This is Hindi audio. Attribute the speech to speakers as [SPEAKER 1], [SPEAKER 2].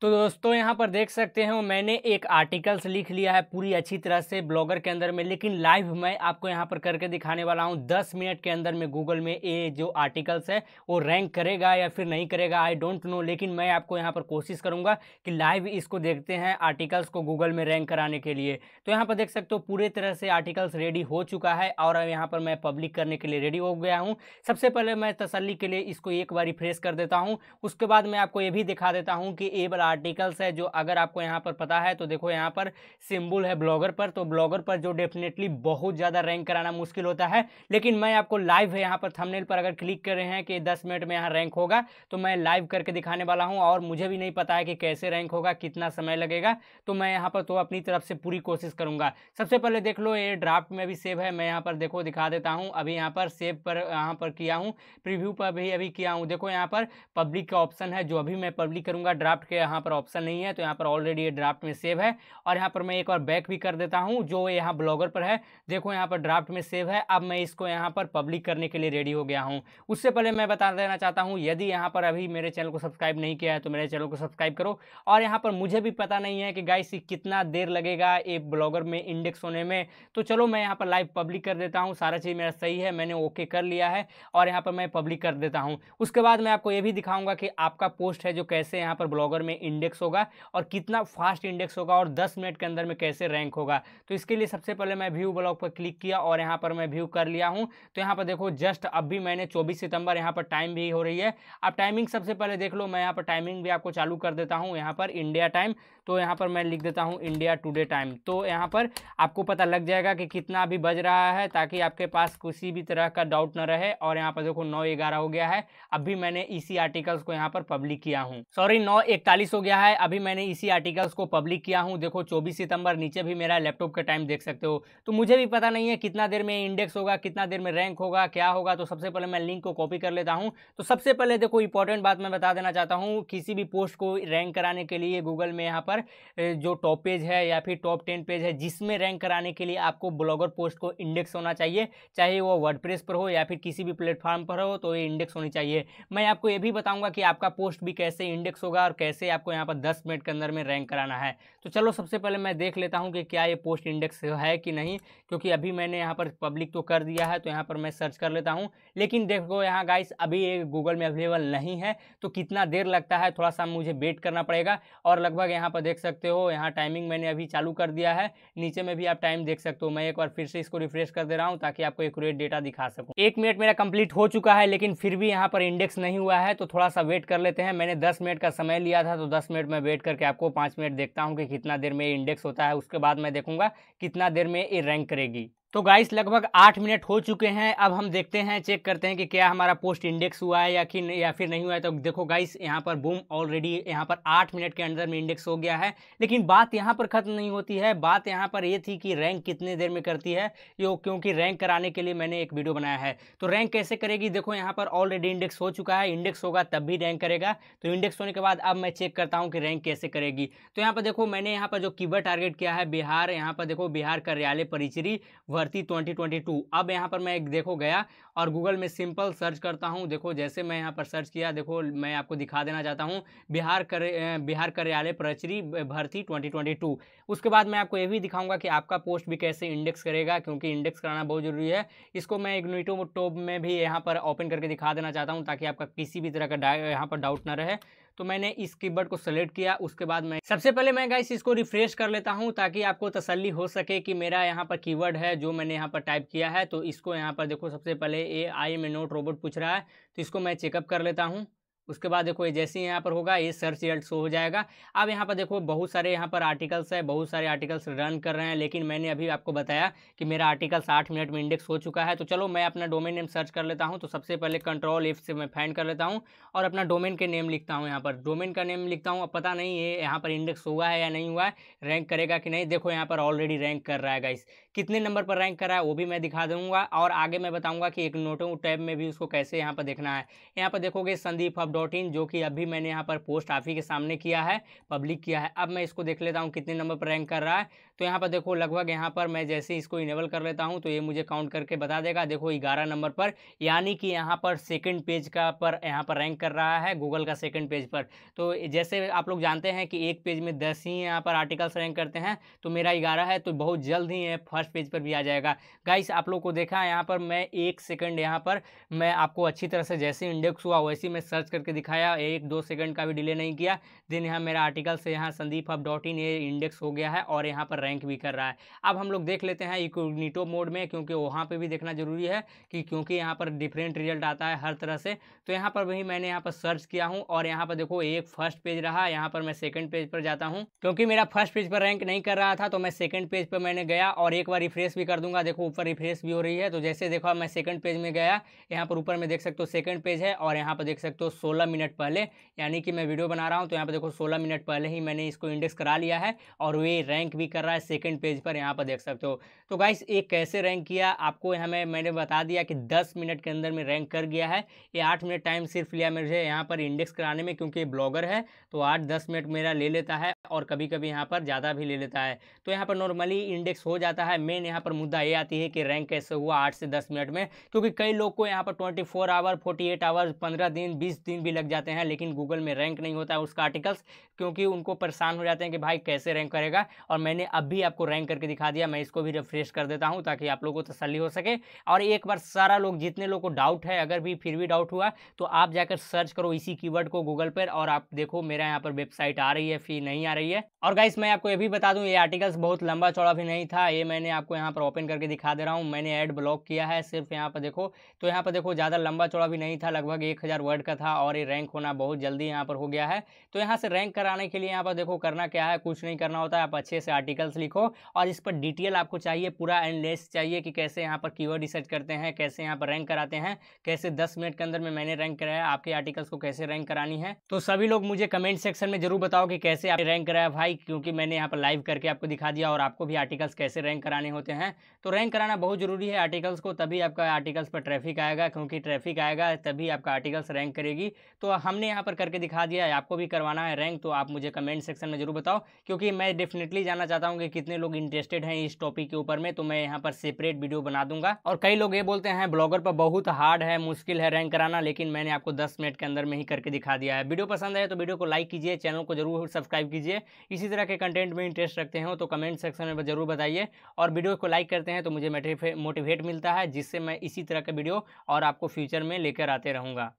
[SPEAKER 1] तो दोस्तों यहाँ पर देख सकते हो मैंने एक आर्टिकल्स लिख लिया है पूरी अच्छी तरह से ब्लॉगर के अंदर में लेकिन लाइव मैं आपको यहाँ पर करके दिखाने वाला हूँ दस मिनट के अंदर में गूगल में ये जो आर्टिकल्स है वो रैंक करेगा या फिर नहीं करेगा आई डोंट नो लेकिन मैं आपको यहाँ पर कोशिश करूँगा कि लाइव इसको देखते हैं आर्टिकल्स को गूगल में रैंक कराने के लिए तो यहाँ पर देख सकते हो पूरे तरह से आर्टिकल्स रेडी हो चुका है और यहाँ पर मैं पब्लिक करने के लिए रेडी हो गया हूँ सबसे पहले मैं तसली के लिए इसको एक बार रिफ्रेश कर देता हूँ उसके बाद मैं आपको ये भी दिखा देता हूँ कि ए वाला आर्टिकल्स है जो अगर आपको यहाँ पर पता है तो देखो यहाँ पर सिंबल है ब्लॉगर पर तो ब्लॉगर पर जो डेफिनेटली बहुत ज़्यादा रैंक कराना मुश्किल होता है लेकिन मैं आपको लाइव है यहाँ पर थमनेल पर अगर क्लिक कर रहे हैं कि दस मिनट में यहाँ रैंक होगा तो मैं लाइव करके दिखाने वाला हूँ और मुझे भी नहीं पता है कि कैसे रैंक होगा कितना समय लगेगा तो मैं यहाँ पर तो अपनी तरफ से पूरी कोशिश करूँगा सबसे पहले देख लो ये ड्राफ्ट में भी सेव है मैं यहाँ पर देखो दिखा देता हूँ अभी यहाँ पर सेव पर यहाँ पर किया हूँ प्रिव्यू पर भी अभी किया हूँ देखो यहाँ पर पब्लिक का ऑप्शन है जो अभी मैं पब्लिक करूँगा ड्राफ्ट के यहाँ यहाँ पर ऑप्शन नहीं है तो यहाँ पर ऑलरेडी ये ड्राफ्ट में सेव है और यहाँ पर मैं एक बार बैक भी कर देता हूँ जो यहाँ ब्लॉगर पर है देखो यहाँ पर ड्राफ्ट में सेव है अब मैं इसको यहाँ पर पब्लिक करने के लिए रेडी हो गया हूँ उससे पहले मैं बता देना चाहता हूँ यदि यहाँ पर अभी मेरे चैनल को सब्सक्राइब नहीं किया है तो मेरे चैनल को सब्सक्राइब करो और यहाँ पर मुझे भी पता नहीं है कि गाइस कितना देर लगेगा ये ब्लॉगर में इंडेक्स होने में तो चलो मैं यहाँ पर लाइव पब्लिक कर देता हूँ सारा चीज़ मेरा सही है मैंने ओके कर लिया है और यहाँ पर मैं पब्लिक कर देता हूँ उसके बाद मैं आपको ये भी दिखाऊंगा कि आपका पोस्ट है जो कैसे यहाँ पर ब्लॉगर में इंडेक्स होगा और कितना फास्ट इंडेक्स होगा और 10 मिनट के अंदर में कैसे रैंक होगा तो इसके लिए सबसे पहले मैं व्यू ब्लॉग पर क्लिक किया और यहाँ पर मैं व्यू कर लिया हूँ तो यहाँ पर देखो जस्ट अब भी मैंने चौबीस सितंबर यहाँ पर टाइम भी हो रही है अब टाइमिंग सबसे पहले देख लो मैं यहाँ पर टाइमिंग भी आपको चालू कर देता हूँ यहाँ पर इंडिया टाइम तो यहाँ पर मैं लिख देता हूँ इंडिया टुडे टाइम तो यहाँ पर आपको पता लग जाएगा कि कितना अभी बज रहा है ताकि आपके पास किसी भी तरह का डाउट ना रहे और यहाँ पर देखो नौ ग्यारह हो गया है अभी मैंने इसी आर्टिकल्स को यहाँ पर पब्लिक किया हूँ सॉरी नौ इकतालीस हो गया है अभी मैंने इसी आर्टिकल्स को पब्लिक किया हूँ देखो 24 सितंबर नीचे भी मेरा लैपटॉप का टाइम देख सकते हो तो मुझे भी पता नहीं है कितना देर में इंडेक्स होगा कितना देर में रैंक होगा क्या होगा तो सबसे पहले मैं लिंक को कॉपी कर लेता हूँ तो सबसे पहले देखो इंपॉर्टेंट बात मैं बता देना चाहता हूँ किसी भी पोस्ट को रैंक कराने के लिए गूगल में यहाँ पर जो टॉप पेज है या फिर टॉप टेन पेज है जिसमें रैंक कराने के लिए आपको ब्लॉगर पोस्ट को इंडेक्स होना चाहिए चाहे वो वर्ड पर हो या फिर किसी भी प्लेटफॉर्म पर हो तो ये इंडेक्स होनी चाहिए मैं आपको ये भी बताऊँगा कि आपका पोस्ट भी कैसे इंडेक्स होगा और कैसे आपको आपको यहाँ पर दस मिनट के अंदर में रैंक कराना है तो चलो सबसे पहले मैं देख लेता हूँ कि क्या ये पोस्ट इंडेक्स है कि नहीं क्योंकि अभी मैंने यहाँ पर पब्लिक तो कर दिया है तो यहाँ पर मैं सर्च कर लेता हूँ लेकिन देखो यहाँ गाइस अभी ये गूगल में अवेलेबल नहीं है तो कितना देर लगता है थोड़ा सा मुझे वेट करना पड़ेगा और लगभग यहाँ पर देख सकते हो यहाँ टाइमिंग मैंने अभी चालू कर दिया है नीचे में भी आप टाइम देख सकते हो मैं एक बार फिर से इसको रिफ्रेश कर दे रहा हूँ ताकि आपको एकट डेटा दिखा सकूँ एक मिनट मेरा कंप्लीट हो चुका है लेकिन फिर भी यहाँ पर इंडेक्स नहीं हुआ है तो थोड़ा सा वेट कर लेते हैं मैंने दस मिनट का समय लिया था तो दस मिनट में वेट करके आपको पाँच मिनट देखता हूँ कि कितना देर में ये इंडेक्स होता है उसके बाद मैं देखूँगा कितना देर में ये रैंक करेगी तो गाइस लगभग आठ मिनट हो चुके हैं अब हम देखते हैं चेक करते हैं कि क्या हमारा पोस्ट इंडेक्स हुआ है या कि या फिर नहीं हुआ है तो देखो गाइस यहाँ पर बूम ऑलरेडी यहाँ पर आठ मिनट के अंदर में इंडेक्स हो गया है लेकिन बात यहाँ पर ख़त्म नहीं होती है बात यहाँ पर ये थी कि रैंक कितने देर में करती है यो क्योंकि रैंक कराने के लिए मैंने एक वीडियो बनाया है तो रैंक कैसे करेगी देखो यहाँ पर ऑलरेडी इंडेक्स हो चुका है इंडेक्स होगा तब भी रैंक करेगा तो इंडेक्स होने के बाद अब मैं चेक करता हूँ कि रैंक कैसे करेगी तो यहाँ पर देखो मैंने यहाँ पर जो कीबर टारगेट किया है बिहार यहाँ पर देखो बिहार कार्यालय परिचरी भर्ती 2022 अब यहाँ पर मैं एक देखो गया और गूगल में सिंपल सर्च करता हूँ देखो जैसे मैं यहाँ पर सर्च किया देखो मैं आपको दिखा देना चाहता हूँ बिहार कर बिहार कार्यालय प्रचरी भर्ती 2022 उसके बाद मैं आपको ये भी दिखाऊंगा कि आपका पोस्ट भी कैसे इंडेक्स करेगा क्योंकि इंडेक्स कराना बहुत ज़रूरी है इसको मैं एक टोब में भी यहाँ पर ओपन करके दिखा देना चाहता हूँ ताकि आपका किसी भी तरह का यहाँ पर डाउट ना रहे तो मैंने इस कीवर्ड को सेलेक्ट किया उसके बाद मैं सबसे पहले मैं गाइस इसको रिफ्रेश कर लेता हूँ ताकि आपको तसल्ली हो सके कि मेरा यहाँ पर कीवर्ड है जो मैंने यहाँ पर टाइप किया है तो इसको यहाँ पर देखो सबसे पहले ए आई में नोट रोबोट पूछ रहा है तो इसको मैं चेकअप कर लेता हूँ उसके बाद देखो ये जैसे ही यहाँ पर होगा ये सर्च रिजल्ट शो हो जाएगा अब यहाँ पर देखो बहुत सारे यहाँ पर आर्टिकल्स है बहुत सारे आर्टिकल्स रन कर रहे हैं लेकिन मैंने अभी आपको बताया कि मेरा आर्टिकल साठ मिनट में इंडेक्स हो चुका है तो चलो मैं अपना डोमेन नेम सर्च कर लेता हूँ तो सबसे पहले कंट्रोल एफ से मैं फाइन कर लेता हूँ और अपना डोमेन के नेम लिखता हूँ यहाँ पर डोमेन का नेम लिखता हूँ अब पता नहीं है यहाँ पर इंडेक्स हुआ है या नहीं हुआ है रैंक करेगा कि नहीं देखो यहाँ पर ऑलरेडी रैंक कर रहा है गाइस कितने नंबर पर रैंक कर रहा है वो भी मैं दिखा दूंगा और आगे मैं बताऊँगा कि एक नोटों टैब में भी उसको कैसे यहाँ पर देखना है यहाँ पर देखोगे संदीप अब डॉट इन जो कि अभी मैंने यहाँ पर पोस्ट आप ही के सामने किया है पब्लिक किया है अब मैं इसको देख लेता हूँ कितने नंबर पर रैंक कर रहा है तो यहाँ पर देखो लगभग यहाँ पर मैं जैसे इसको इनेबल कर लेता हूँ तो ये मुझे काउंट करके बता देगा देखो ग्यारह नंबर पर यानी कि यहाँ पर सेकेंड पेज का पर यहाँ पर रैंक कर रहा है गूगल का सेकेंड पेज पर तो जैसे आप लोग जानते हैं कि एक पेज में दस ही यहाँ पर आर्टिकल्स रैंक करते हैं तो मेरा ग्यारह है तो बहुत जल्द ही फर्स्ट पेज पर भी आ जाएगा गाइस आप लोग को देखा यहाँ पर मैं एक सेकेंड यहाँ पर मैं आपको अच्छी तरह से जैसे इंडेक्स हुआ वैसे मैं सर्च करके करके दिखाया एक दो सेकंड का भी डिले नहीं किया देन यहाँ मेरा आर्टिकल से यहाँ संदीप हब डॉट इन ये इंडेक्स हो गया है और यहाँ पर रैंक भी कर रहा है अब हम लोग देख लेते हैं इकोनीटो मोड में क्योंकि वहाँ पर भी देखना ज़रूरी है कि क्योंकि यहाँ पर डिफरेंट रिजल्ट आता है हर तरह से तो यहाँ पर भी मैंने यहाँ पर सर्च किया हूँ और यहाँ पर देखो एक फर्स्ट पेज रहा यहाँ पर मैं सेकेंड पेज पर जाता हूँ क्योंकि मेरा फर्स्ट पेज पर रैंक नहीं कर रहा था तो मैं सेकेंड पेज पर मैंने गया और एक बार रिफ्रेश भी कर दूंगा देखो ऊपर रिफ्रेश भी हो रही है तो जैसे देखो मैं सेकंड पेज में गया यहाँ पर ऊपर में देख सकते हो सेकंड पेज है और यहाँ पर देख सकते हो सोलह मिनट पहले यानी कि मैं वीडियो बना रहा हूँ तो यहाँ पर देखो सोलह मिनट पहले ही मैंने इसको इंडेक्स करा लिया है और वे रैंक भी कर रहा है सेकेंड पेज पर यहाँ पर देख सकते हो तो गाइस ये कैसे रैंक किया आपको यहाँ मैं मैंने बता दिया कि दस मिनट के अंदर में रैंक कर गया है ये आठ मिनट टाइम सिर्फ लिया मुझे यहाँ पर इंडेक्स कराने में क्योंकि ब्लॉगर है तो आठ दस मिनट मेरा ले लेता है और कभी कभी यहाँ पर ज़्यादा भी ले लेता है तो यहाँ पर नॉर्मली इंडेक्स हो जाता है मेन यहाँ पर मुद्दा ये आती है कि रैंक कैसे हुआ आठ से दस मिनट में क्योंकि कई लोग को यहाँ पर twenty four hour forty eight hour पंद्रह दिन बीस दिन भी लग जाते हैं लेकिन गूगल में रैंक नहीं होता है उसका आर्टिकल्स क्योंकि उनको परेशान हो जाते हैं कि भाई कैसे रैंक करेगा और मैंने अब भी आपको रैंक करके दिखा दिया मैं इसको भी रिफ्रेश कर देता हूँ ताकि आप लोगों को तसली हो सके और एक बार सारा लोग जितने लोग को डाउट है अगर भी फिर भी डाउट हुआ तो आप जाकर सर्च करो इसी की को गूगल पर और आप देखो मेरा यहाँ पर वेबसाइट आ रही है फी नहीं आ रही है और गाइस मैं आपको ये भी बता दूँ ये आर्टिकल्स बहुत लंबा चौड़ा भी नहीं था ये मैंने आपको यहाँ पर ओपन करके दिखा दे रहा हूँ मैंने एड ब्लॉक किया है सिर्फ यहाँ पर देखो तो यहाँ पर देखो ज़्यादा लंबा चौड़ा भी नहीं था लगभग एक वर्ड का था और और ये रैंक होना बहुत जल्दी यहाँ पर हो गया है तो यहाँ से रैंक कराने के लिए यहाँ पर देखो करना क्या है कुछ नहीं करना होता है आप अच्छे से आर्टिकल्स लिखो और इस पर डिटेल आपको चाहिए पूरा लेस चाहिए कि कैसे यहाँ पर कीवर्ड रिसर्च करते हैं कैसे यहाँ पर रैंक कराते हैं कैसे दस मिनट के अंदर में मैंने रैंक कराया आपके आर्टिकल्स को कैसे रैंक करानी है तो सभी लोग मुझे कमेंट सेक्शन में जरूर बताओ कि कैसे आप रैंक कराया भाई क्योंकि मैंने यहाँ पर लाइव करके आपको दिखा दिया और आपको भी आर्टिकल्स कैसे रैंक कराने होते हैं तो रैंक कराना बहुत जरूरी है आर्टिकल्स को तभी आपका आर्टिकल्स पर ट्रैफिक आएगा क्योंकि ट्रैफिक आएगा तभी आपका आर्टिकल्स रैंक करेगी तो हमने यहाँ पर करके दिखा दिया है आपको भी करवाना है रैंक तो आप मुझे कमेंट सेक्शन में जरूर बताओ क्योंकि मैं डेफिनेटली जानना चाहता हूँ कि कितने लोग इंटरेस्टेड हैं इस टॉपिक के ऊपर में तो मैं यहाँ पर सेपरेट वीडियो बना दूंगा और कई लोग ये बोलते हैं ब्लॉगर पर बहुत हार्ड है मुश्किल है रैंक कराना लेकिन मैंने आपको दस मिनट के अंदर में ही करके दिखा दिया है वीडियो पसंद है तो वीडियो को लाइक कीजिए चैनल को जरूर सब्सक्राइब कीजिए इसी तरह के कंटेंट में इंटरेस्ट रखते हो तो कमेंट सेक्शन में जरूर बताइए और वीडियो को लाइक करते हैं तो मुझे मोटिवेट मिलता है जिससे मैं इसी तरह का वीडियो और आपको फ्यूचर में लेकर आते रहूँगा